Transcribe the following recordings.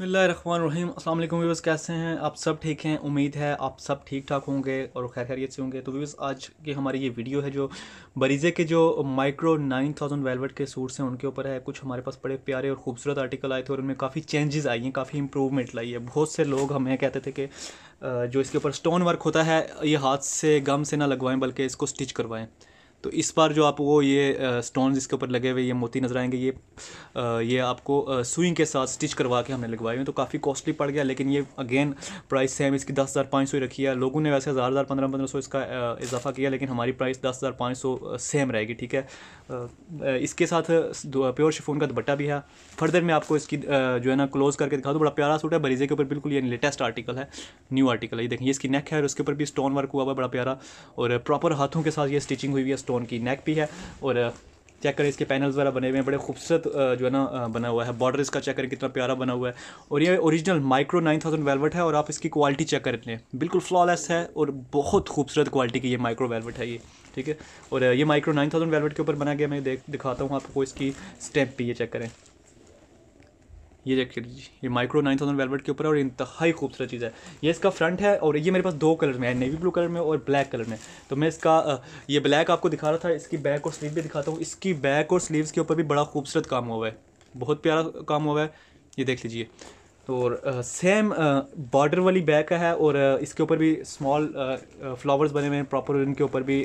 रहीम असल व्यूवर्स कैसे हैं आप सब ठीक हैं उम्मीद है आप सब ठीक ठाक होंगे और खैर खैरियत से होंगे तो व्यूवर्स आज की हमारी ये वीडियो है जो बरीजे के जो माइक्रो नाइन थाउजेंड वेलवेट के सूट्स हैं उनके ऊपर है कुछ हमारे पास बड़े प्यारे और खूबसूरत आर्टिकल आए थे और उनमें काफ़ी चेंजेस आई हैं काफ़ी इंप्रूवमेंट लाई है बहुत से लोग हमें कहते थे कि जो इसके ऊपर स्टोन वर्क होता है ये हाथ से गम से ना लगवाएं बल्कि इसको स्टिच करवाएँ तो इस बार जो आपको ये स्टोन इसके ऊपर लगे हुए ये मोती नज़र आएंगे ये ये आपको सुइंग के साथ स्टिच करवा के हमने लगवाए हुए तो काफ़ी कॉस्टली पड़ गया लेकिन ये अगेन प्राइस सेम इसकी दस हज़ार पाँच सौ रखी है लोगों ने वैसे हज़ार हज़ार पंद्रह पंद्रह सौ इसका इजाफा किया लेकिन हमारी प्राइस दस हज़ार पाँच सौ सेम रहेगी ठीक है इसके साथ प्योर शिफोन का दुपट्टा भी है फर्दर मैं आपको इसकी जो है ना क्लोज़ करके दिखा दूँ बड़ा प्यारा सूट है बरीजे के ऊपर बिल्कुल ये लेटेस्ट आर्टिकल है न्यू आर्टिकल है ये देखिए इसकी नेक है और उसके ऊपर भी स्टोन वर्क हुआ हुआ बड़ा प्यारा और प्रॉपर हाथों के साथ ये स्टिचिंग हुई है स्टोन स्टोन की नेक भी है और चेक करें इसके पैनल्स वगैरह बने हुए हैं बड़े खूबसूरत जो है ना बना हुआ है बॉर्डर इसका चेक करें कितना प्यारा बना हुआ है और ये original micro nine thousand velvet है और आप इसकी क्वालिटी चेक करें बिल्कुल फ्लॉलेस है और बहुत खूबसूरत क्वालिटी की ये माइक्रो वेलवेट है ये ठीक है और ये माइक्रो नाइन थाउजेंड वेलवेट के ऊपर बना गया मैं देख दिखाता हूँ आपको इसकी स्टेप भी ये चेक करें ये देखिए कर लीजिए ये माइक्रो नाइन थाउजेंड वेलवेट के ऊपर है और इंतहाई खूबसूरत चीज़ है ये इसका फ्रंट है और ये मेरे पास दो कलर में है नेवी ब्लू कलर में और ब्लैक कलर में तो मैं इसका ये ब्लैक आपको दिखा रहा था इसकी बैक और स्लीव भी दिखाता हूँ इसकी बैक और स्लीव्स के ऊपर भी बड़ा खूबसूरत काम हुआ है बहुत प्यारा काम हुआ है ये देख लीजिए और सेम बॉर्डर वाली बैक है और इसके ऊपर भी स्मॉल फ्लावर्स बने हुए हैं प्रॉपर इनके ऊपर भी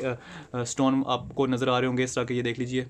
स्टोन आपको नज़र आ रहे होंगे इस तरह के ये देख लीजिए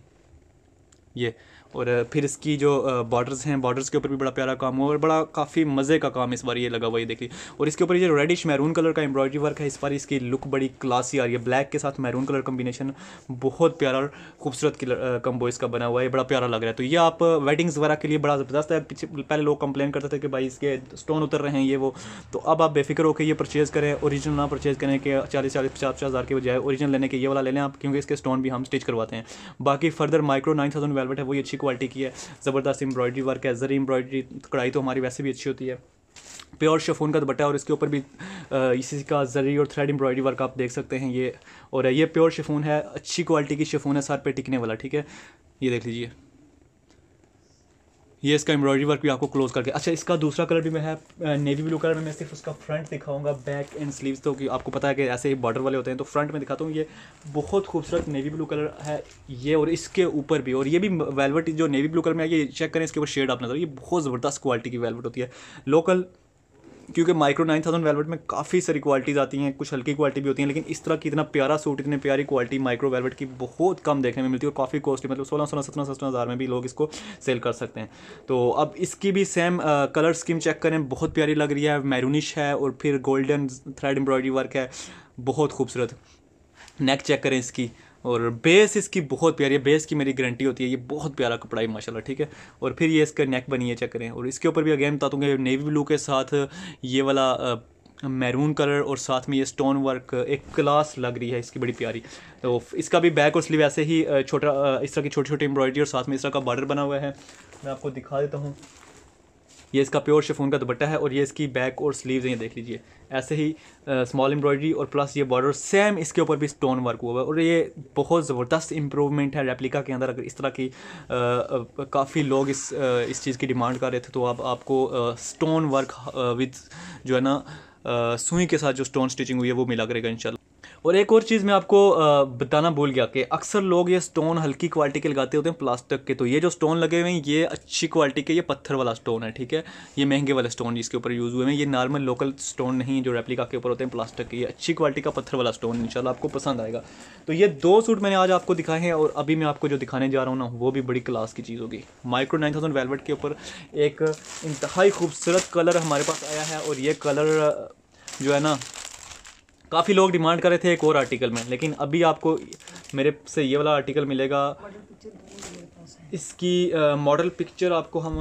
ये और फिर इसकी जो बॉर्डर्स हैं बॉर्डर्स के ऊपर भी बड़ा प्यारा काम हुआ और बड़ा काफ़ी मज़े का काम इस बार ये लगा हुआ ये देखिए और इसके ऊपर ये जो रेडिश मैरून कलर का एम्ब्रॉयडरी वर्क है इस बार इसकी लुक बड़ी क्लासी आ रही है ब्लैक के साथ मैरून कलर कम्बिनेशन बहुत प्यारा और खूबसूरत कम्बो इसका बना हुआ है बड़ा प्यारा लग रहा है तो ये आप वेडिंग्स वगैरह के लिए बड़ा ज़बरदस्त है पहले लोग कंप्लेन करते थे कि भाई इसके स्टोन उतर रहे हैं ये वो तो अब आप बेफिक्र होकर ये परचेज़ करें औरिजिनल ना परचेज़ करें कि चालीस चालीस पचास पचास हज़ार के बजाय ओरिजिनल लेने के ये वाला ले लें आप क्योंकि इसके स्टोन भी हम स्टिच करवाते हैं बाकी further micro nine thousand velvet है वो अच्छी क्वालिटी की है ज़बरदस्त एम्ब्रॉयडरी वर्क है जरी एम्ब्रॉयडरी कढ़ाई तो हमारी वैसे भी अच्छी होती है प्योर शेफोन का दुपट्टा और इसके ऊपर भी इसी का जरी और थ्रेड एम्ब्रॉयडरी वर्क आप देख सकते हैं ये और ये प्योर शेफोन है अच्छी क्वालिटी की शेफोन है सर पे टिकने वाला ठीक है ये देख लीजिए ये इसका एम्ब्रॉयडरी वर्क भी आपको क्लोज करके अच्छा इसका दूसरा कलर भी मैं है नेवी ब्लू कलर में मैं सिर्फ उसका फ्रंट दिखाऊंगा बैक एंड स्लीव्स तो कि आपको पता है कि ऐसे ही बॉर्डर वाले होते हैं तो फ्रंट में दिखाता हूँ ये बहुत खूबसूरत नेवी ब्लू कलर है ये और इसके ऊपर भी और ये भी वेलवेट जो नेवी ब्लू कलर में है ये चेक करें इसके ऊपर शेड आप नजर ये बहुत ज़बरदस्त क्वालिटी की वेलवेट होती है लोकल क्योंकि माइक्रो नाइन थाउजेंड वेलवेट में काफ़ी सारी क्वालिटीज़ आती हैं कुछ हल्की क्वालिटी भी होती हैं लेकिन इस तरह की इतना प्यारा सूट इतनी प्यारी क्वालिटी माइक्रो वेलवेट की बहुत कम देखने में मिलती है और काफ़ी कॉस्टली मतलब सोलह सोलह सत्रह सत्रह हज़ार में भी लोग इसको सेल कर सकते हैं तो अब इसकी भी सेम कलर स्कीम चेक करें बहुत प्यारी लग रही है मैरूनिश है और फिर गोल्डन थ्रेड एम्ब्रॉयडरी वर्क है बहुत खूबसूरत नेक चेक करें इसकी और बेस इसकी बहुत प्यारी है बेस की मेरी गारंटी होती है ये बहुत प्यारा कपड़ा है माशाल्लाह ठीक है और फिर ये इसका नेक बनी है चेक करें और इसके ऊपर भी अगेन बता दूँगा नेवी ब्लू के साथ ये वाला मैरून कलर और साथ में ये स्टोन वर्क एक क्लास लग रही है इसकी बड़ी प्यारी तो इसका भी बैक और स्लीव ऐसे ही छोटा इस तरह की छोटी छोटी एम्ब्रॉयडरी और साथ में इस तरह का बॉर्डर बना हुआ है मैं आपको दिखा देता हूँ ये इसका प्योर शेफोन का दुपट्टा है और ये इसकी बैक और स्लीव्स हैं ये देख लीजिए ऐसे ही स्मॉल एम्ब्रॉयडरी और प्लस ये बॉर्डर सेम इसके ऊपर भी स्टोन वर्क हुआ है और ये बहुत ज़बरदस्त इंप्रूवमेंट है रेप्लिका के अंदर अगर इस तरह की काफ़ी लोग इस आ, इस चीज़ की डिमांड कर रहे थे तो आप आपको स्टोन वर्क विद जो है ना सुई के साथ जो स्टोन स्टिचिंग हुई है वो मिला करेगा इंशाल्लाह और एक और चीज़ मैं आपको बताना भूल गया कि अक्सर लोग ये स्टोन हल्की क्वालिटी के लगाते होते हैं प्लास्टिक के तो ये जो स्टोन लगे हुए हैं ये अच्छी क्वालिटी के ये पत्थर वाला स्टोन है ठीक है ये महंगे वाले स्टोन जिसके ऊपर यूज़ हुए हैं ये नॉर्मल लोकल स्टोन नहीं जो रेप्लिका के ऊपर होते हैं प्लास्टिक के ये अच्छी क्वालिटी का पत्थर वाला स्टोन इन आपको पसंद आएगा तो ये दो सूट मैंने आज आपको दिखाए हैं और अभी मैं आपको जो दिखाने जा रहा हूँ ना वो भी बड़ी क्लास की चीज़ होगी माइक्रो नाइन थाउजेंड के ऊपर एक इंतहाई खूबसूरत कलर हमारे पास आया है और ये कलर जो है ना काफ़ी लोग डिमांड कर रहे थे एक और आर्टिकल में लेकिन अभी आपको मेरे से ये वाला आर्टिकल मिलेगा इसकी मॉडल पिक्चर आपको हम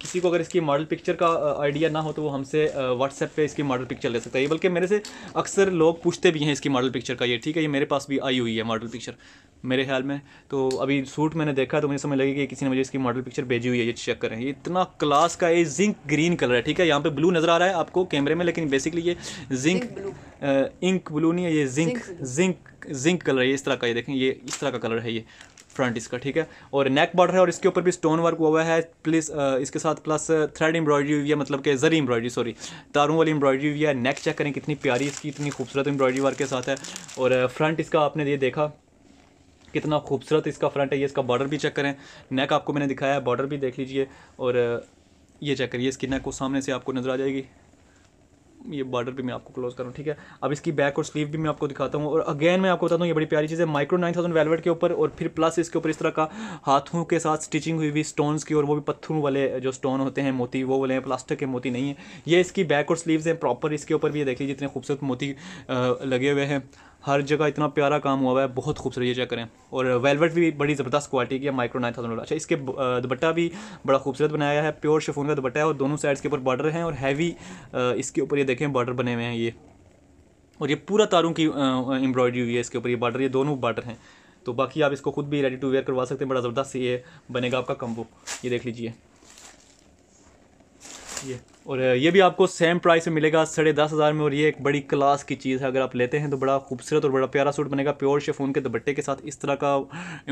किसी को अगर इसकी मॉडल पिक्चर का आइडिया ना हो तो वो हमसे व्हाट्सएप पे इसकी मॉडल पिक्चर ले सकता है बल्कि मेरे से अक्सर लोग पूछते भी हैं इसकी मॉडल पिक्चर का ये ठीक है ये मेरे पास भी आई हुई है मॉडल पिक्चर मेरे ख्याल में तो अभी सूट मैंने देखा तो मुझे समझ लगी कि किसी ने मुझे इसकी मॉडल पिक्चर भेजी हुई है ये चेक करें ये इतना क्लास का ये जिंक ग्रीन कलर है ठीक है यहाँ पे ब्लू नज़र आ रहा है आपको कैमरे में लेकिन बेसिकली ये जिंक इंक ब्लू नहीं है ये जिंक जिंक जिंक कलर है इस तरह का ये देखें ये इस तरह का कलर है ये फ्रंट इसका ठीक है और नेक बॉर्डर है और इसके ऊपर भी स्टोन वर्क हुआ है प्लस इसके साथ प्लस थ्रेड एम्ब्रॉयडरी हुई है मतलब कि जरी एम्ब्रॉयडरी सॉरी तारों वाली एम्ब्रॉयडरी हुई है नेक चेक करें कितनी प्यारी इसकी इतनी खूबसूरत एम्ब्रॉयडरी वर्क के साथ है और फ्रंट इसका आपने ये देखा कितना खूबसूरत इसका फ्रंट है ये इसका बॉर्डर भी चेक करें नेक आपको मैंने दिखाया है बॉर्डर भी देख लीजिए और ये चेक करिए इसकी नेक को सामने से आपको नज़र आ जाएगी ये बॉर्डर भी मैं आपको क्लोज करूँ ठीक है अब इसकी बैक और स्लीव भी मैं आपको दिखाता हूँ और अगेन मैं आपको बताता हूँ ये बड़ी प्यारी चीज़ है माइक्रो नाइन थाउजेंड वेलवेट के ऊपर और फिर प्लस इसके ऊपर इस तरह का हाथों के साथ स्टिचिंग हुई हुई स्टोन्स की और वो भी पत्थरों वाले जो स्टोन होते हैं मोती वो वाले हैं प्लास्टिक के मोती नहीं है ये इसकी बैक और स्लीव्स हैं प्रॉपर इसके ऊपर भी ये देख लीजिए जितने खूबसूरत मोती लगे हुए हैं हर जगह इतना प्यारा काम हुआ है बहुत खूबसूरत ये चेक करें और वेलवेट भी बड़ी ज़बरदस्त क्वालिटी की है माइक्रो नाइन थाउजेंड अच्छा इसके दुपट्टा भी बड़ा खूबसूरत बनाया गया है प्योर शिफोन का दुपट्टा है और दोनों साइड्स के ऊपर बॉर्डर हैं और हैवी इसके ऊपर ये देखें बॉर्डर बने हुए हैं ये और ये पूरा तारों की एम्ब्रॉयडरी हुई है इसके ऊपर ये बॉर्डर ये दोनों बॉर्डर हैं तो बाकी आप इसको खुद भी रेडी टू वेयर करवा सकते हैं बड़ा ज़बरदस्त ये बनेगा आपका कम्बो ये देख लीजिए ये और ये भी आपको सेम प्राइस में मिलेगा साढ़े दस हज़ार में और ये एक बड़ी क्लास की चीज़ है अगर आप लेते हैं तो बड़ा खूबसूरत और बड़ा प्यारा सूट बनेगा प्योर शेफोन के दुपट्टे के साथ इस तरह का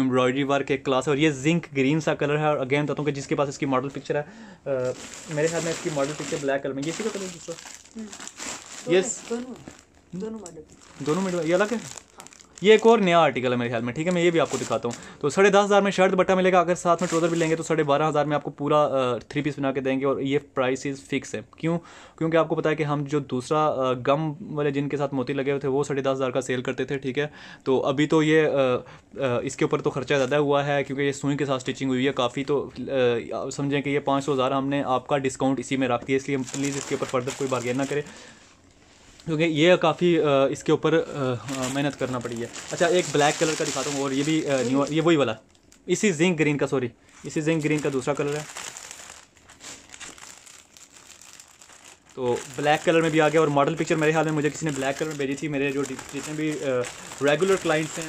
एम्ब्रॉयडरी वर्क एक क्लास है और ये जिंक ग्रीन सा कलर है और अगेन बताऊँ कि जिसके पास इसकी मॉडल पिक्चर है आ, मेरे ख्याल में इसकी मॉडल पिक्चर ब्लैक कलर में ये का कलर दूसरा यस हम्म। दोनों मॉडल दोनों मॉडल ये अलग है ये एक और नया आर्टिकल है मेरे ख्याल में ठीक है मैं ये भी आपको दिखाता हूँ तो साढ़े दस हज़ार में शर्ट बट्टा मिलेगा अगर साथ में ट्रोजर भी लेंगे तो साढ़े बारह हज़ार में आपको पूरा थ्री पीस बना के देंगे और ये प्राइसेस फिक्स है क्यों क्योंकि आपको पता है कि हम जो दूसरा गम वाले जिनके साथ मोती लगे हुए थे वो साढ़े दस हज़ार का सेल करते थे ठीक है तो अभी तो ये इसके ऊपर तो खर्चा ज़्यादा हुआ है क्योंकि ये सुई के साथ स्टिचिंग हुई है काफ़ी तो समझें कि ये पाँच सौ हज़ार हमने आपका डिस्काउंट इसी में रख दिया इसलिए प्लीज़ इसके ऊपर फर्दर कोई बारगेन ना करें क्योंकि ये काफ़ी इसके ऊपर मेहनत करना पड़ी है अच्छा एक ब्लैक कलर का दिखाता हूँ और ये भी न्यू ये वही वाला इसी जिंक ग्रीन का सॉरी इसी जिंक ग्रीन का दूसरा कलर है तो ब्लैक कलर में भी आ गया और मॉडल पिक्चर मेरे हाल में मुझे किसी ने ब्लैक कलर में भेजी थी मेरे जो जितने भी रेगुलर क्लाइंट्स हैं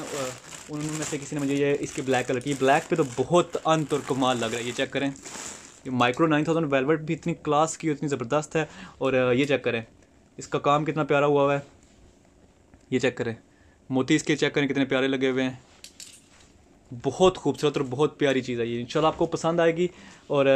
उनमें से किसी ने मुझे ये इसके ब्लैक कलर की ब्लैक पे तो बहुत अंत और कमाल लग रहा है ये चेक करें ये माइक्रो नाइन थाउजेंड वेलवेट भी इतनी क्लास की इतनी ज़बरदस्त है और ये चेक करें इसका काम कितना प्यारा हुआ हुआ है ये चेक करें मोती इसके चेक करें कितने प्यारे लगे हुए हैं बहुत खूबसूरत और बहुत प्यारी चीज़ है ये इंशाल्लाह आपको पसंद आएगी और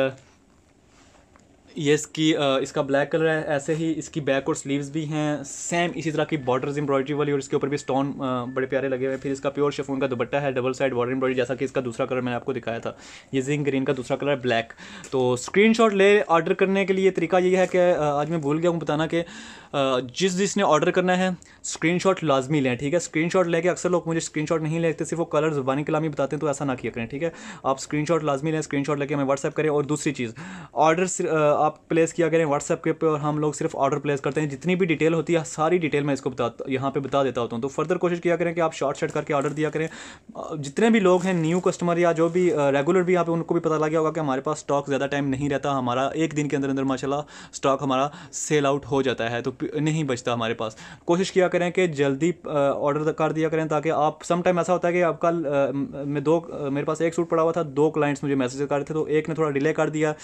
ये इसकी इसका ब्लैक कलर है ऐसे ही इसकी बैक और स्लीव्स भी हैं सेम इसी तरह की बॉर्डर एम्ब्रॉयडरी वाली और इसके ऊपर भी स्टोन बड़े प्यारे लगे हुए हैं फिर इसका प्योर शेफोन का दुपट्टा है डबल साइड बॉर्डर एम्ब्रॉयडरी जैसा कि इसका दूसरा कलर मैंने आपको दिखाया था ये जिंक ग्रीन का दूसरा कलर है ब्लैक तो स्क्रीन ले ऑर्डर करने के लिए तरीका ये है कि आज मैं भूल गया हूँ बताना कि जिस जिसने ऑर्डर करना है स्क्रीन लाजमी लें ठीक है स्क्रीन लेके अक्सर लोग मुझे स्क्रीन नहीं लेते सिर्फ वो कलर जुबानी कलामी बताते हैं तो ऐसा ना किया करें ठीक है आप स्क्रीन लाजमी लें स्क्रीन लेके हमें व्हाट्सअप करें और दूसरी चीज़ ऑर्डर आप प्लेस किया करें व्हाट्सएप के पे और हम लोग सिर्फ ऑर्डर प्लेस करते हैं जितनी भी डिटेल होती है सारी डिटेल मैं इसको बता यहाँ पे बता देता होता हूँ तो फर्दर कोशिश किया करें कि आप शॉर्ट शर्ट करके ऑर्डर दिया करें जितने भी लोग हैं न्यू कस्टमर या जो भी रेगुलर भी आप उनको भी पता लग गया होगा कि हमारे पास स्टॉक ज़्यादा टाइम नहीं रहता हमारा एक दिन के अंदर अंदर माशाला स्टॉक हमारा सेल आउट हो जाता है तो नहीं बचता हमारे पास कोशिश किया करें कि जल्दी ऑर्डर कर दिया करें ताकि आप सम टाइम ऐसा होता है कि आप कल मैं दो मेरे पास एक सूट पड़ा हुआ था दो क्लाइंट्स मुझे मैसेज कर रहे थे तो एक ने थोड़ा डिले कर दिया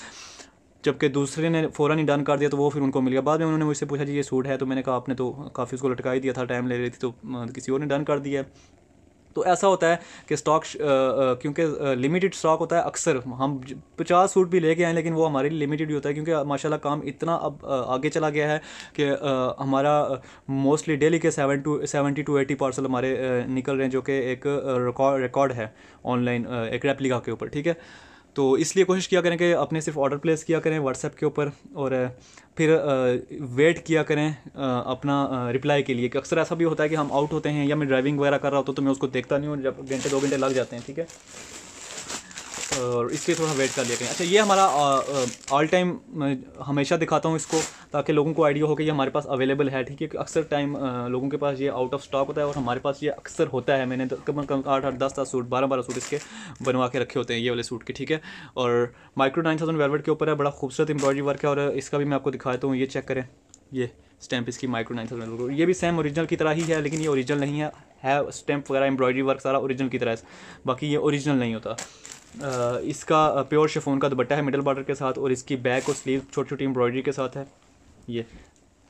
जबकि दूसरे ने फ़ौरन ही डन कर दिया तो वो फिर उनको मिल गया बाद में उन्होंने मुझसे पूछा जी ये सूट है तो मैंने कहा आपने तो काफ़ी उसको लटका ही दिया था टाइम ले रही थी तो किसी और ने डन कर दिया तो ऐसा होता है कि स्टॉक क्योंकि लिमिटेड स्टॉक होता है अक्सर हम पचास सूट भी लेके आए लेकिन वो हमारे लिए लिमिटेड ही होता है क्योंकि माशाल्लाह काम इतना अब आगे चला गया है कि हमारा मोस्टली डेली के seven to seventy to eighty parcel हमारे निकल रहे हैं जो कि एक रिकॉर्ड रिकॉर्ड है ऑनलाइन एक रेप्लिका के ऊपर ठीक है तो इसलिए कोशिश किया करें कि अपने सिर्फ ऑर्डर प्लेस किया करें व्हाट्सएप के ऊपर और फिर वेट किया करें अपना रिप्लाई के लिए कि अक्सर ऐसा भी होता है कि हम आउट होते हैं या मैं ड्राइविंग वगैरह कर रहा होता तो मैं उसको देखता नहीं हूँ जब घंटे दो घंटे लग जाते हैं ठीक है और इसके थोड़ा वेट कर लिया करें अच्छा ये हमारा ऑल टाइम हमेशा दिखाता हूँ इसको ताकि लोगों को आइडिया हो कि ये हमारे पास अवेलेबल है ठीक है अक्सर टाइम लोगों के पास ये आउट ऑफ स्टॉक होता है और हमारे पास ये अक्सर होता है मैंने कम कम आठ आठ दस दस सूट बारह बारह सूट इसके बनवा के रखे होते हैं ये वाले सूट के ठीक है और माइक्रो नाइन थाउजेंड वेलवेट के ऊपर है बड़ा खूबसूरत एम्ब्रॉयडरी वर्क है और इसका भी मैं आपको दिखाता हूँ ये चेक करें ये स्टैम्प इसकी माइक्रो नाइन थाउजेंड ये भी सेम ओरिजिनल की तरह ही है लेकिन ये ओरिजिनल नहीं है है स्टैंप वगैरह एम्ब्रॉयडरी वर्क सारा ओरिजिनल की तरह है बाकी ये ओरिजिनल नहीं होता इसका प्योर शेफोन का दुपट्टा है मिडल बॉर्डर के साथ और इसकी बैक और स्लीव छोटी छोटी एम्ब्रॉयडरी के साथ है ये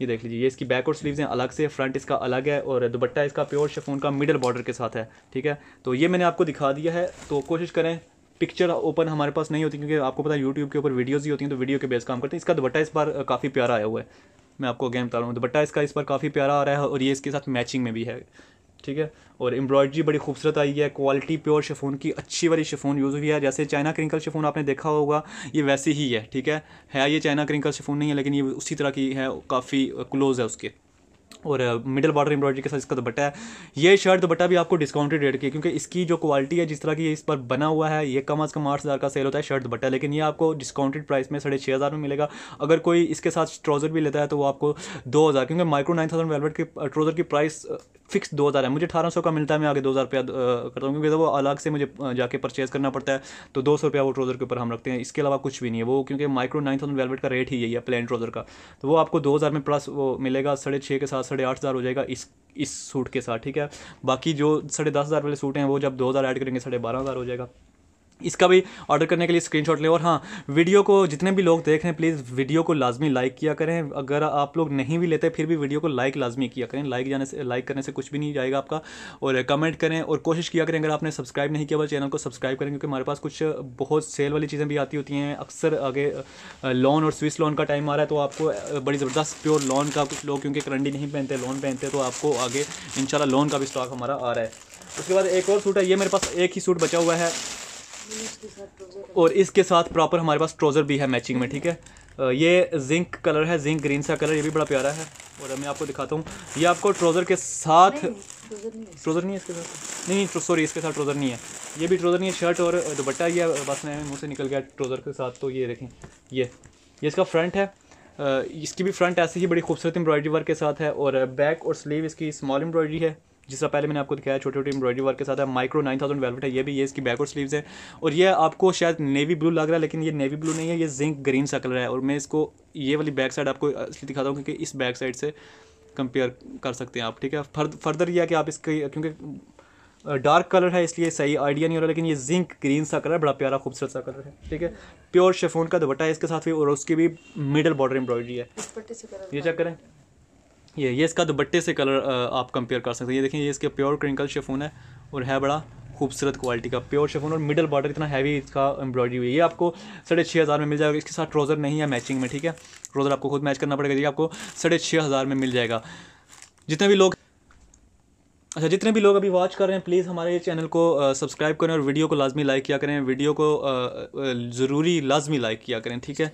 ये देख लीजिए ये इसकी बैक और स्लीव्स हैं अलग से फ्रंट इसका अलग है और दुपट्टा इसका प्योर शेफोन का मिडल बॉर्डर के साथ है ठीक है तो ये मैंने आपको दिखा दिया है तो कोशिश करें पिक्चर ओपन हमारे पास नहीं होती क्योंकि आपको पता है यूट्यूब के ऊपर वीडियोज़ ही होती हैं तो वीडियो के बेस काम करते हैं इसका दुपट्टा इस बार काफ़ी प्यारा आया हुआ है मैं आपको गेम बता रहा हूँ दुपट्टा इसका इस बार काफ़ी प्यारा आ रहा है और ये इसके साथ मैचिंग में भी है ठीक है और एम्ब्रॉयडरी बड़ी खूबसूरत आई है क्वालिटी प्योर शिफोन की अच्छी वाली शिफोन यूज़ हुई है जैसे चाइना क्रिंकल शिफोन आपने देखा होगा ये वैसे ही है ठीक है है ये चाइना क्रिंकल शेफोन नहीं है लेकिन ये उसी तरह की है काफ़ी क्लोज है उसके और मिडिल बॉर्डर एम्ब्रॉयडरी के साथ इसका दुपट्टा है ये शर्ट दुपट्टा भी आपको डिस्काउंटेड रेट की क्योंकि इसकी जो क्वालिटी है जिस तरह की इस पर बना हुआ है ये कम अज़ कम आठ हज़ार का सेल होता है शर्ट दुपट्टा लेकिन ये आपको डिस्काउंटेड प्राइस में साढ़े छः हज़ार में मिलेगा अगर कोई इसके साथ ट्राउज़र भी लेता है तो वो आपको दो हज़ार क्योंकि माइक्रो नाइन थाउजेंड वेलवेट की ट्राउज़र की प्राइस फिक्स दो हज़ार है मुझे अठारह सौ का मिलता है मैं आगे दो हज़ार रुपया करता हूँ क्योंकि वो अलग से मुझे जाके परचेज़ करना पड़ता है तो दो सौ रुपया वो ट्रोज़र के ऊपर हम रखते हैं इसके अलावा कुछ भी नहीं है वो क्योंकि माइक्रो नाइन थाउजेंड वेलवेट का रेट ही यही है प्लेन ट्रोज़र का तो वो आपको दो हज़ार में प्लस वो मिलेगा साढ़े छः के साथ साढ़े आठ हज़ार हो जाएगा इस इस सूट के साथ ठीक है बाकी जो साढ़े दस हज़ार वाले सूट हैं वो जब दो हज़ार ऐड करेंगे साढ़े बारह हज़ार हो जाएगा इसका भी ऑर्डर करने के लिए स्क्रीनशॉट लें और हाँ वीडियो को जितने भी लोग देख रहे हैं प्लीज़ वीडियो को लाजमी लाइक किया करें अगर आप लोग नहीं भी लेते फिर भी वीडियो को लाइक लाजमी किया करें लाइक जाने से लाइक करने से कुछ भी नहीं जाएगा आपका और कमेंट करें और कोशिश किया करें अगर आपने सब्सक्राइब नहीं किया वो चैनल को सब्सक्राइब करें क्योंकि हमारे पास कुछ बहुत सेल वाली चीज़ें भी आती होती हैं अक्सर आगे लोन और स्विस लोन का टाइम आ रहा है तो आपको बड़ी ज़बरदस्त प्योर लोन का कुछ लोग क्योंकि करंडी नहीं पहनते लोन पहनते तो आपको आगे इन लोन का भी स्टॉक हमारा आ रहा है उसके बाद एक और सूट है ये मेरे पास एक ही सूट बचा हुआ है और इसके साथ प्रॉपर हमारे पास ट्रोज़र भी है मैचिंग में ठीक है ये जिंक कलर है जिंक ग्रीन सा कलर ये भी बड़ा प्यारा है और मैं आपको दिखाता हूँ ये आपको ट्रोज़र के साथ ट्रोज़र नहीं है इसके साथ नहीं नहीं सॉरी इसके साथ ट्रोज़र नहीं है ये भी ट्रोज़र नहीं है शर्ट और दुपट्टा है बस मैं मुँह से निकल गया ट्रोज़र के साथ तो ये देखें ये ये इसका फ्रंट है इसकी भी फ्रंट ऐसे ही बड़ी खूबसूरत एम्ब्रॉयडरी वर्क के साथ है और बैक और स्लीव इसकी स्मॉल एम्ब्रॉयडरी है जिसका पहले मैंने आपको दिखाया छोटे छोटे एम्ब्रॉयडरी वर्क के साथ है माइक्रो नाइन थाउजेंड वेलवेट है ये भी ये इसकी बैकवर्ड स्लीव्स है और ये आपको शायद नेवी ब्लू लग रहा है लेकिन ये नेवी ब्लू नहीं है ये जिंक ग्रीन सा कलर है और मैं इसको ये वाली बैक साइड आपको इसलिए दिखाता हूँ क्योंकि इस बैक साइड से कंपेयर कर सकते हैं आप ठीक है फर्दर यह कि आप इसके क्योंकि डार्क कलर है इसलिए सही आइडिया नहीं हो रहा लेकिन ये जिंक ग्रीन सा कलर बड़ा प्यारा खूबसूरत सा कलर है ठीक है प्योर शेफोन का दुपट्टा है इसके साथ भी और उसकी भी मिडल बॉर्डर एम्ब्रॉयडरी है ये चेक करें ये ये इसका दुपट्टे से कलर आप कंपेयर कर सकते हैं ये देखिए ये इसका प्योर क्रिंकल शेफोन है और है बड़ा खूबसूरत क्वालिटी का प्योर शेफोन और मिडल बॉर्डर इतना हैवी इसका एम्ब्रॉयडरी हुई है ये आपको साढ़े छः हज़ार में मिल जाएगा इसके साथ ट्रोज़र नहीं है मैचिंग में ठीक है ट्रोज़र आपको खुद मैच करना पड़ेगा ये आपको साढ़े छः हज़ार में मिल जाएगा जितने भी लोग अच्छा जितने भी लोग अभी वॉच कर रहे हैं प्लीज़ हमारे चैनल को सब्सक्राइब करें और वीडियो को लाजमी लाइक किया करें वीडियो को ज़रूरी लाजमी लाइक किया करें ठीक है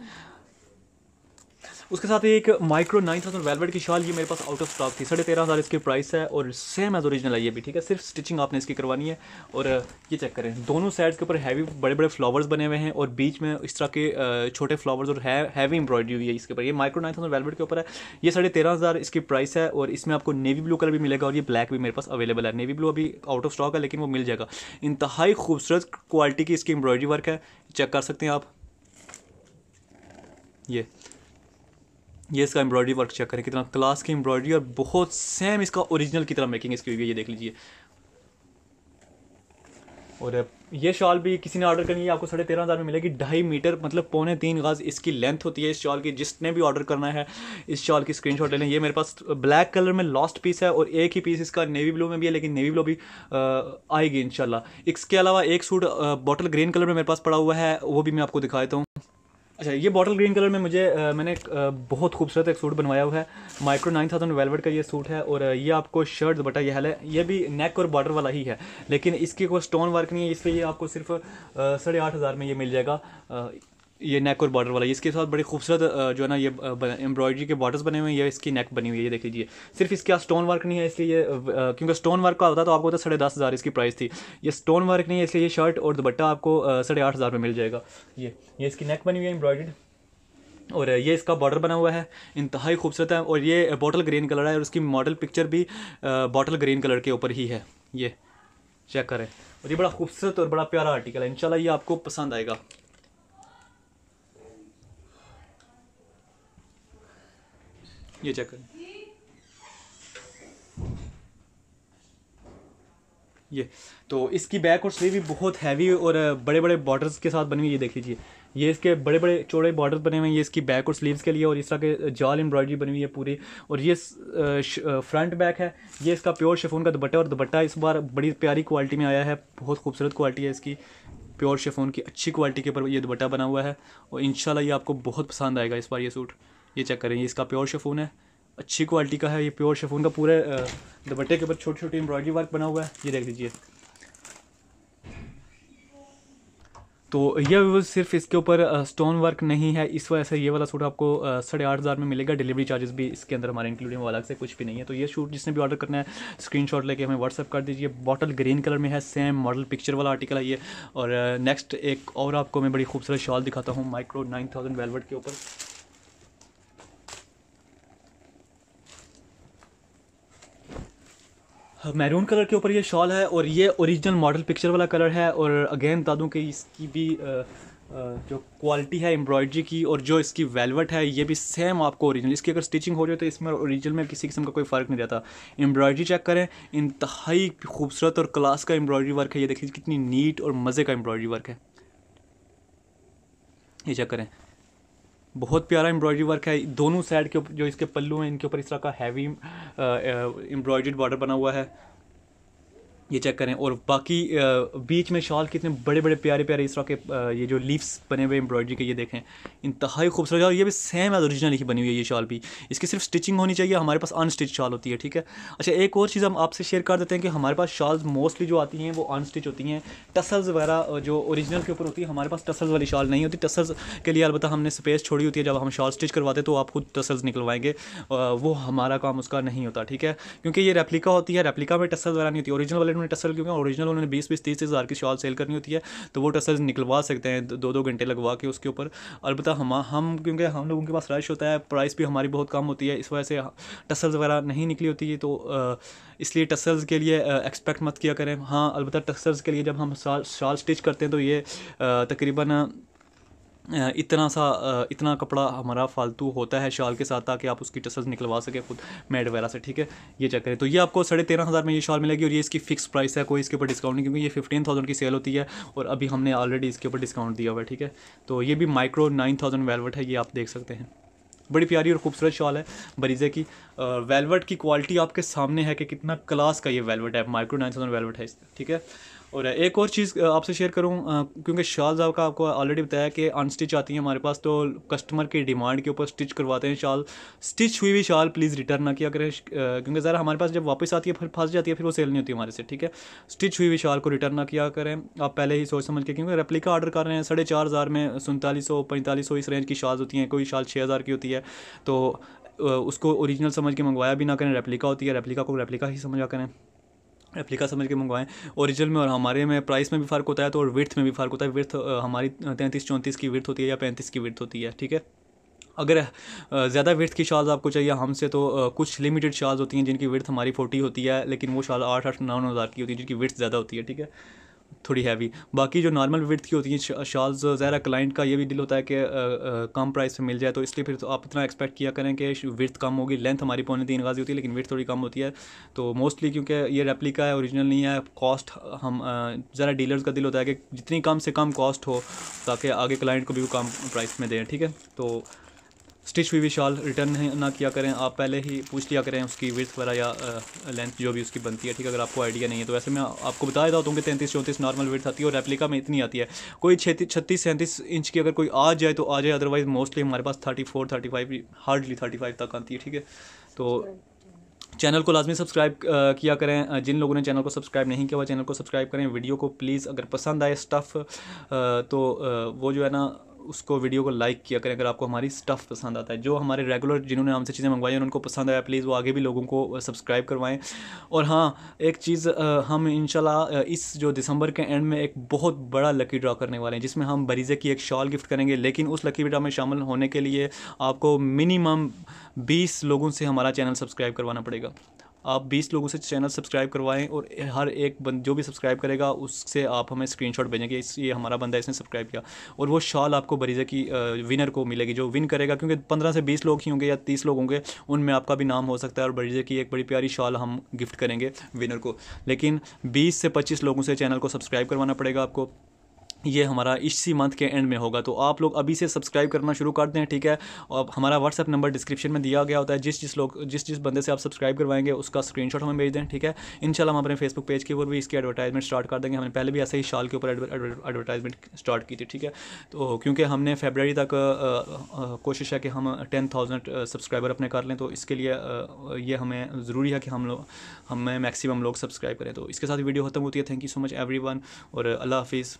उसके साथ एक माइक्रो नाइन थाउजेंड वेलवेट की शाल ये मेरे पास आउट ऑफ स्टॉक थी साढ़े तेरह हज़ार इसकी प्राइस है और सेम एज ओरिजिनल है ये भी ठीक है सिर्फ स्टिचिंग आपने इसकी करवानी है और ये चेक करें दोनों साइड्स के ऊपर हैवी बड़े बड़े फ्लावर्स बने हुए हैं और बीच में इस तरह के छोटे फ्लावर्स और हैवी एम्ब्रॉयडरी हुई है इसके ऊपर ये माइक्रो नाइन थाउजेंड वेलवेट के ऊपर है ये साढ़े तेरह हज़ार इसकी प्राइस है और इसमें आपको नेवी ब्लू कलर भी मिलेगा और ये ब्लैक भी मेरे पास अवेलेबल है नेवी ब्लू अभी आउट ऑफ स्टॉक है लेकिन वो मिल जाएगा इंतहाई खूबसूरत क्वालिटी की इसकी एम्ब्रॉयडरी वर्क है चेक कर सकते हैं आप ये ये इसका एम्ब्रॉयडरी वर्क चेक करें कितना क्लास की एम्ब्रॉयडरी और बहुत सेम इसका ओरिजिनल की तरह मेकिंग इसकी हुई है ये देख लीजिए और ये शॉल भी किसी ने ऑर्डर करनी है आपको साढ़े तेरह हज़ार में मिलेगी ढाई मीटर मतलब पौने तीन गज़ इसकी लेंथ होती है इस शॉल की जिसने भी ऑर्डर करना है इस शॉल की स्क्रीनशॉट ले लें ये मेरे पास ब्लैक कलर में लॉस्ट पीस है और एक ही पीस इसका नेवी ब्लू में भी है लेकिन नेवी ब्लू भी आएगी शाला इसके अलावा एक सूट बॉटल ग्रीन कलर में मेरे पास पड़ा हुआ है वो भी मैं आपको दिखाता हूँ अच्छा ये बॉटल ग्रीन कलर में मुझे आ, मैंने एक बहुत खूबसूरत एक सूट बनवाया हुआ है माइक्रो नाइन थाउजेंड वेलवेट का ये सूट है और ये आपको शर्ट बटा यह है ये भी नेक और बॉर्डर वाला ही है लेकिन इसकी कोई स्टोन वर्क नहीं है इसलिए ये आपको सिर्फ साढ़े आठ हज़ार में ये मिल जाएगा ये नेक और बॉर्डर वाला इसके साथ बड़ी खूबसूरत जो है ना ये एम्ब्रॉयडरी के बॉर्डर्स बने हुए हैं ये इसकी नेक बनी हुई है ये देख लीजिए सिर्फ इसके यहाँ स्टोन वर्क नहीं है इसलिए ये क्योंकि स्टोन वर्क का होता तो आपको होता साढ़े दस हज़ार इसकी प्राइस थी ये स्टोन वर्क नहीं है इसलिए ये शर्ट और दुपट्टा आपको साढ़े आठ हज़ार में मिल जाएगा ये ये इसकी नेक बनी हुई है एम्ब्रॉयड और ये इसका बॉर्डर बना हुआ है इंतहाई खूबसूरत है और ये बॉटल ग्रीन कलर है और उसकी मॉडल पिक्चर भी बॉटल ग्रीन कलर के ऊपर ही है ये चेक करें और ये बड़ा खूबसूरत और बड़ा प्यारा आर्टिकल है इंशाल्लाह ये आपको पसंद आएगा ये चेक करें ये तो इसकी बैक और स्लीव भी बहुत हैवी और बड़े बड़े बॉर्डर्स के साथ बनी हुई ये देख लीजिए ये इसके बड़े बड़े चौड़े बॉर्डर्स बने हुए हैं ये इसकी बैक और स्लीव्स के लिए और इस तरह के जाल एम्ब्रॉयडरी बनी हुई है पूरी और ये फ्रंट बैक है ये इसका प्योर शेफोन का दुपट्टा और दुपट्टा इस बार बड़ी प्यारी क्वालिटी में आया है बहुत खूबसूरत क्वालिटी है इसकी प्योर शेफोन की अच्छी क्वालिटी के ऊपर ये दुपट्टा बना हुआ है और इन ये आपको बहुत पसंद आएगा इस बार ये सूट ये चेक करें ये इसका प्योर शेफून है अच्छी क्वालिटी का है ये प्योर शेफून का पूरे दुपट्टे के ऊपर छोटी छोटी एम्ब्रॉयडरी वर्क बना हुआ है ये देख लीजिए तो यह सिर्फ इसके ऊपर स्टोन वर्क नहीं है इस वजह से ये वाला सूट आपको साढ़े आठ हज़ार में मिलेगा डिलीवरी चार्जेस भी इसके अंदर हमारे इंक्लूडिंग अलग से कुछ भी नहीं है तो ये सूट जिसने भी ऑर्डर करना है स्क्रीनशॉट लेके हमें व्हाट्सअप कर दीजिए बॉटल ग्रीन कलर में है सेम मॉडल पिक्चर वाला आर्टिकल है ये और नेक्स्ट एक और आपको मैं बड़ी खूबसूरत शॉल दिखाता हूँ माइक्रो नाइन थाउजेंड वेलवेट के ऊपर मैरून कलर के ऊपर ये शॉल है और ये ओरिजिनल मॉडल पिक्चर वाला कलर है और अगेन बता दूँ कि इसकी भी जो क्वालिटी है एम्ब्रॉयडरी की और जो इसकी वेलवेट है ये भी सेम आपको ओरिजिनल इसकी अगर स्टिचिंग हो रही तो इसमें ओरिजिनल में किसी किस्म का कोई फ़र्क नहीं रहता एम्ब्रॉयडरी चेक करें इंतहाई खूबसूरत और क्लास का एम्ब्रॉयडरी वर्क है ये देखिए कितनी नीट और मज़े का एम्ब्रॉयडरी वर्क है ये चेक करें बहुत प्यारा एम्ब्रॉयडरी वर्क है दोनों साइड के जो इसके पल्लू हैं इनके ऊपर इस तरह का हैवी एम्ब्रॉयडर्ड बॉर्डर बना हुआ है ये चेक करें और बाकी बीच में शॉल कितने बड़े बड़े प्यारे प्यारे इस तरह के ये जो लीव्स बने हुए एम्ब्रॉयडरी के ये देखें इंतहाई खूबसूरत और ये भी सेम एज ओरिजिनल ही बनी हुई है ये शॉल भी इसकी सिर्फ स्टिचिंग होनी चाहिए हमारे पास अनस्टिच शॉल होती है ठीक है अच्छा एक और चीज़ हम आपसे शेयर कर देते हैं कि हमारे पास शॉल्स मोस्टली जो आती हैं वो अनस्टिच होती हैं टसल्स वगैरह जो ओरिजिनल के ऊपर होती है हमारे पास टसल्स वाली शॉल नहीं होती टसल्स के लिए अलबत्त हमने स्पेस छोड़ी होती है जब हम शॉल स्टिच करवाते तो आप खुद टसल्स निकलवाएंगे वो हमारा काम उसका नहीं होता ठीक है क्योंकि ये रेप्लिका होती है रेप्लिका में टसल्स वगैरह नहीं होती ओरिजिनल वाले उन्हें टसल क्योंकि ओरिजिनल उन्होंने बीस बीस तीस हज़ार की शॉल सेल करनी होती है तो वो टसल निकलवा सकते हैं दो दो घंटे लगवा के उसके ऊपर अलबत्त हम हम क्योंकि हम लोगों के पास रश होता है प्राइस भी हमारी बहुत कम होती है इस वजह से टसल्स वगैरह नहीं निकली होती है तो इसलिए टसल्स के लिए एक्सपेक्ट मत किया करें हाँ अलबत्त टसल्स के लिए जब हम शाल स्टिच करते हैं तो ये तकरीबन इतना सा इतना कपड़ा हमारा फालतू होता है शाल के साथ ताकि आप उसकी टसल निकलवा सके खुद मेड वगैरह से ठीक है ये चेक करें तो ये आपको साढ़े तेरह हज़ार में ये शाल मिलेगी और ये इसकी फिक्स प्राइस है कोई इसके ऊपर डिस्काउंट नहीं क्योंकि ये फिफ्टीन थाउजेंड की सेल होती है और अभी हमने ऑलरेडी इसके ऊपर डिस्काउंट दिया हुआ है ठीक है तो ये भी माइक्रो नाइन थाउजेंड है ये आप देख सकते हैं बड़ी प्यारी और खूबसूरत शॉल है बरीजे की वेलवेट की क्वालिटी आपके सामने है कि कितना क्लास का ये वेलवेट है माइक्रो नाइन थाउजेंड वेलवेट है इस ठीक है और एक और चीज़ आपसे शेयर करूँ क्योंकि शाल साहब का आपको ऑलरेडी बताया कि अनस्टिच आती है हमारे पास तो कस्टमर की डिमांड के ऊपर स्टिच करवाते हैं शाल स्टिच हुई हुई शाल प्लीज़ रिटर्न ना किया करें क्योंकि ज़रा हमारे पास जब वापस आती है फिर फंस जाती है फिर वो सेल नहीं होती हमारे से ठीक है स्टिच हुई हुई शाल को रिटर्न ना किया करें आप पहले ही सोच समझ के क्योंकि रेप्लिका ऑर्डर कर रहे हैं साढ़े चार हज़ार में सैंतालीस सौ पैंतालीस सौ इस रेंज की शाल होती हैं कोई शाल छः हज़ार की होती है तो उसको ओरिजिनल समझ के मंगवाया भी ना करें रेप्लिका होती है रेप्लिका को रेप्लिका ही समझा करें रेप्लिका समझ के मंगवाएं ओरिजिनल में और हमारे में प्राइस में भी फ़र्क होता है तो और विर्थ में भी फ़र्क होता है विर्थ हमारी तैंतीस चौंतीस की विर्थ होती है या पैंतीस की विर्थ होती है ठीक है अगर ज़्यादा विर्थ की शॉल्स आपको चाहिए हमसे तो कुछ लिमिटेड शाल्स होती हैं जिनकी विर्थ हमारी फोर्टी होती है लेकिन वो शाल आठ आठ नौ नौ हज़ार की होती है जिनकी विर्थ ज़्यादा होती है ठीक है थोड़ी हैवी बाकी जो नॉर्मल विथ की होती हैं शॉल्स ज़्यादा क्लाइंट का ये भी दिल होता है कि कम प्राइस पे मिल जाए तो इसलिए फिर तो आप इतना एक्सपेक्ट किया करें कि विथ कम होगी लेंथ हमारी पौने तीन गाजी होती है लेकिन विथ थोड़ी कम होती है तो मोस्टली क्योंकि ये रेप्लिका है ओरिजिनल नहीं है कॉस्ट हम ज़रा डीलर्स का दिल होता है कि जितनी कम से कम कॉस्ट हो ताकि आगे क्लाइंट को भी कम प्राइस में दें ठीक है तो स्टिच भी विशाल रिटर्न ना किया करें आप पहले ही पूछ लिया करें उसकी विर्थ वगैरह या लेंथ जो भी उसकी बनती है ठीक है अगर आपको आइडिया नहीं है तो वैसे मैं आपको बता देता हूँ कि तैंतीस चौंतीस नॉर्मल विर्थ आती है और रेप्लिका में इतनी आती है कोई छत्तीस छत्तीस सैंतीस इंच की अगर कोई आ जाए तो आ जाए अदरवाइज मोस्टली हमारे पास thirty four thirty five hardly thirty five तक आती है ठीक है तो चैनल को लाजमी सब्सक्राइब किया करें जिन लोगों ने चैनल को सब्सक्राइब नहीं किया वो चैनल को सब्सक्राइब करें वीडियो को प्लीज़ अगर पसंद आए स्टफ़ तो वो जो है ना उसको वीडियो को लाइक किया करें अगर आपको हमारी स्टफ़ पसंद आता है जो हमारे रेगुलर जिन्होंने हमसे चीज़ें मंगवाई हैं उनको पसंद आया प्लीज़ वो आगे भी लोगों को सब्सक्राइब करवाएं और हाँ एक चीज़ हम इन इस जो दिसंबर के एंड में एक बहुत बड़ा लकी ड्रा करने वाले हैं जिसमें हम बरीज़े की एक शॉल गिफ्ट करेंगे लेकिन उस लकी ड्रा में शामिल होने के लिए आपको मिनिमम बीस लोगों से हमारा चैनल सब्सक्राइब करवाना पड़ेगा आप बीस लोगों से चैनल सब्सक्राइब करवाएं और हर एक बंद जो भी सब्सक्राइब करेगा उससे आप हमें स्क्रीन शॉट भेजेंगे इस ये हमारा बंदा इसने सब्सक्राइब किया और वो शॉल आपको बरीजे की विनर को मिलेगी जो विन करेगा क्योंकि पंद्रह से बीस लोग ही होंगे या तीस लोग होंगे उनमें आपका भी नाम हो सकता है और बरीजे की एक बड़ी प्यारी शॉल हम गिफ्ट करेंगे विनर को लेकिन बीस से पच्चीस लोगों से चैनल को सब्सक्राइब करवाना पड़ेगा आपको ये हमारा इसी मंथ के एंड में होगा तो आप लोग अभी से सब्सक्राइब करना शुरू कर दें ठीक है और हमारा व्हाट्सअप नंबर डिस्क्रिप्शन में दिया गया होता है जिस जिस लोग जिस जिस बंदे से आप सब्सक्राइब करवाएंगे उसका स्क्रीनशॉट हमें भेज दें ठीक है इनशाला हम अपने फेसबुक पेज के ऊपर भी इसकी एडवर्टाइजमेंट स्टार्ट कर देंगे हमने पहले भी ऐसे ही शाल के ऊपर एडवर्टाइजमेंट स्टार्ट की थी ठीक है तो क्योंकि हमने फेबररी तक कोशिश है कि हम टेन थाउजेंड सब्सक्राइबर अपने कर लें तो इसके लिए ये हमें ज़रूरी है कि हम लोग हमें मैक्सिमम लोग सब्सक्राइब करें तो इसके साथ वीडियो खत्म होती है thank you so much every और अल्लाह हाफिज़